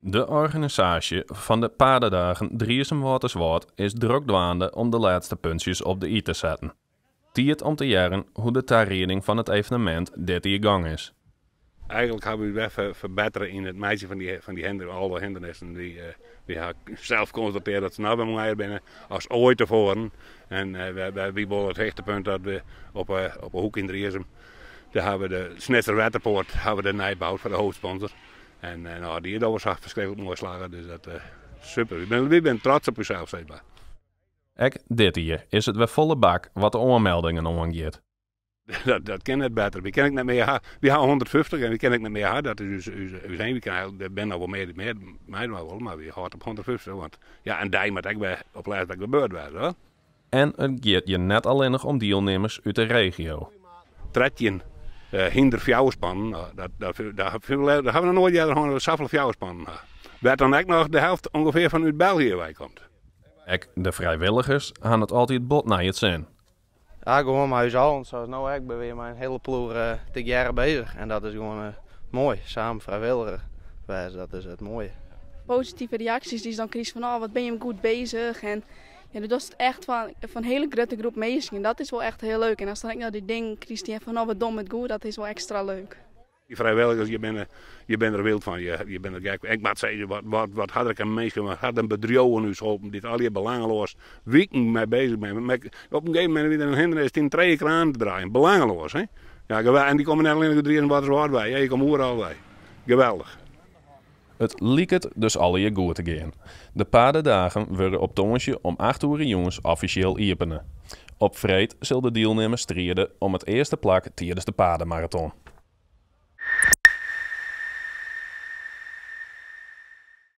De organisatie van de paardendagen Driesem Waterswaard is druk dwaande om de laatste puntjes op de i te zetten. Tiert om te jaren hoe de tarieding van het evenement dit jaar gang is. Eigenlijk hebben we het verbeteren in het meisje van die, van die hinder, alle hindernissen. Die, uh, we hebben zelf constateerd dat ze nou bij binnen als ooit tevoren. En uh, we, we, we het het punt dat we op, eh, op een hoek in Driesem. Daar hebben we de Snitser Waterpoort, hebben we de nijbouw voor de hoofdsponsor. En eh, nou, die Edo was verschrikkelijk mooi slagen. Dus dat eh, super. Ik ben, ik ben trots op mezelf, zeg maar. Ek, dit hier is het weer volle bak wat de onmeldingen omhangt. dat, dat ken het beter. We kennen ik net nou meer. We gaan 150 en we kennen ik net nou meer. Dat is dus, dus eh, zijn we kunnen, ben nog wel meer, meer maar wel, maar we gaan op 150. Want ja, en daar moet ik bij op laatst dat de gebeurd was, hoor. En het gaat je net alleen nog om deelnemers uit de regio. 13 eh, hinder eh, dat, daar hebben we nog nooit eerder gewoon een saffel fjouwerspan. Eh, dan ook nog de helft ongeveer van uit België wij komt. Ek, de vrijwilligers gaan het altijd bot naar het zijn. Ja, gewoon maar allen. Zoals nou, ik ben weer mijn hele ploeg uh, dik jaren bezig. En dat is gewoon mooi. Samen vrijwilliger. Dat is het mooie. Positieve reacties die is dan Chris van, oh, wat ben je goed bezig. En ja, dus dat was echt van, van een hele grote groep mensen. En dat is wel echt heel leuk. En als dan ik naar die ding, Christian, van oh, wat dom met goed, dat is wel extra leuk. Die vrijwilligers, je bent, je bent er wild van. Je, je bent er gek. Ik moet zeggen, wat, wat, wat had ik een meisje wat had een bedrijven nu open, dit al je belangeloos weken mee bezig ben. Met, op een gegeven moment weer een hindernis in twee kraan te draaien. Belangeloos, hè? Ja, en die komen net alleen de drie en wat er bij. Ja, je komt overal bij. Geweldig. Het het dus alle je goed te gaan. De paardendagen dagen werden op donsje om 8 uur jongens officieel iepenen. Op vrijdag zullen de deelnemers strijden om het eerste plak tijdens de paardenmarathon.